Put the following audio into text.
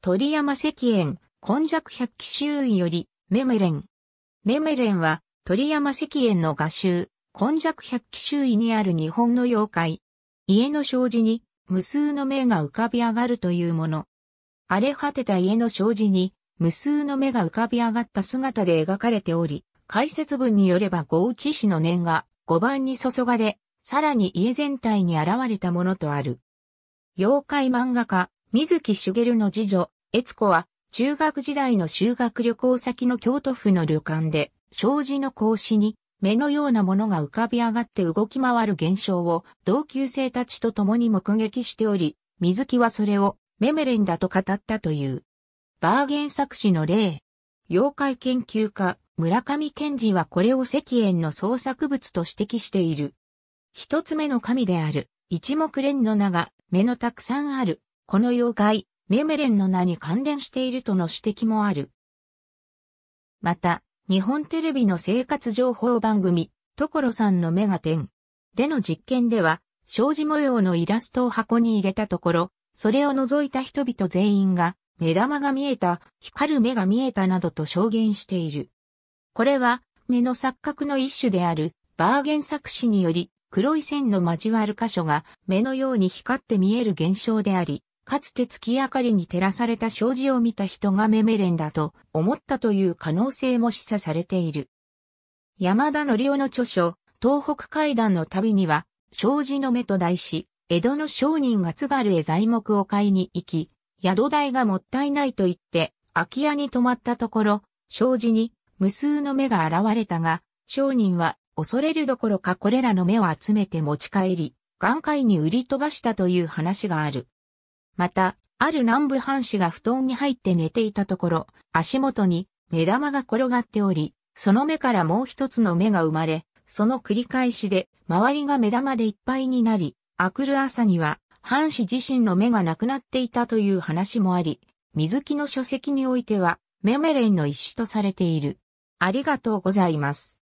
鳥山石燕、今弱百鬼周囲より、メメレン。メメレンは、鳥山石燕の画集、今弱百鬼周囲にある日本の妖怪。家の障子に、無数の目が浮かび上がるというもの。荒れ果てた家の障子に、無数の目が浮かび上がった姿で描かれており、解説文によれば五内氏の念が五番に注がれ、さらに家全体に現れたものとある。妖怪漫画家、水木しげるの次女、悦子は、中学時代の修学旅行先の京都府の旅館で、障子の格子に、目のようなものが浮かび上がって動き回る現象を同級生たちと共に目撃しており、水木はそれをメメレンだと語ったという。バーゲン作詞の例。妖怪研究家、村上賢治はこれを石炎の創作物と指摘している。一つ目の神である、一目ンの名が目のたくさんあるこの妖怪、メメレンの名に関連しているとの指摘もある。また、日本テレビの生活情報番組、所さんのメガテンでの実験では、障子模様のイラストを箱に入れたところ、それを除いた人々全員が、目玉が見えた、光る目が見えたなどと証言している。これは、目の錯覚の一種である、バーゲン作詞により、黒い線の交わる箇所が目のように光って見える現象であり、かつて月明かりに照らされた障子を見た人がメメレンだと思ったという可能性も示唆されている。山田則夫の著書、東北階段の旅には、障子の目と題し、江戸の商人が津軽へ材木を買いに行き、宿代がもったいないと言って、空き家に泊まったところ、障子に無数の目が現れたが、商人は恐れるどころかこれらの目を集めて持ち帰り、眼界に売り飛ばしたという話がある。また、ある南部藩士が布団に入って寝ていたところ、足元に目玉が転がっており、その目からもう一つの目が生まれ、その繰り返しで周りが目玉でいっぱいになり、あくる朝には藩士自身の目がなくなっていたという話もあり、水木の書籍においては、メメレンの一種とされている。ありがとうございます。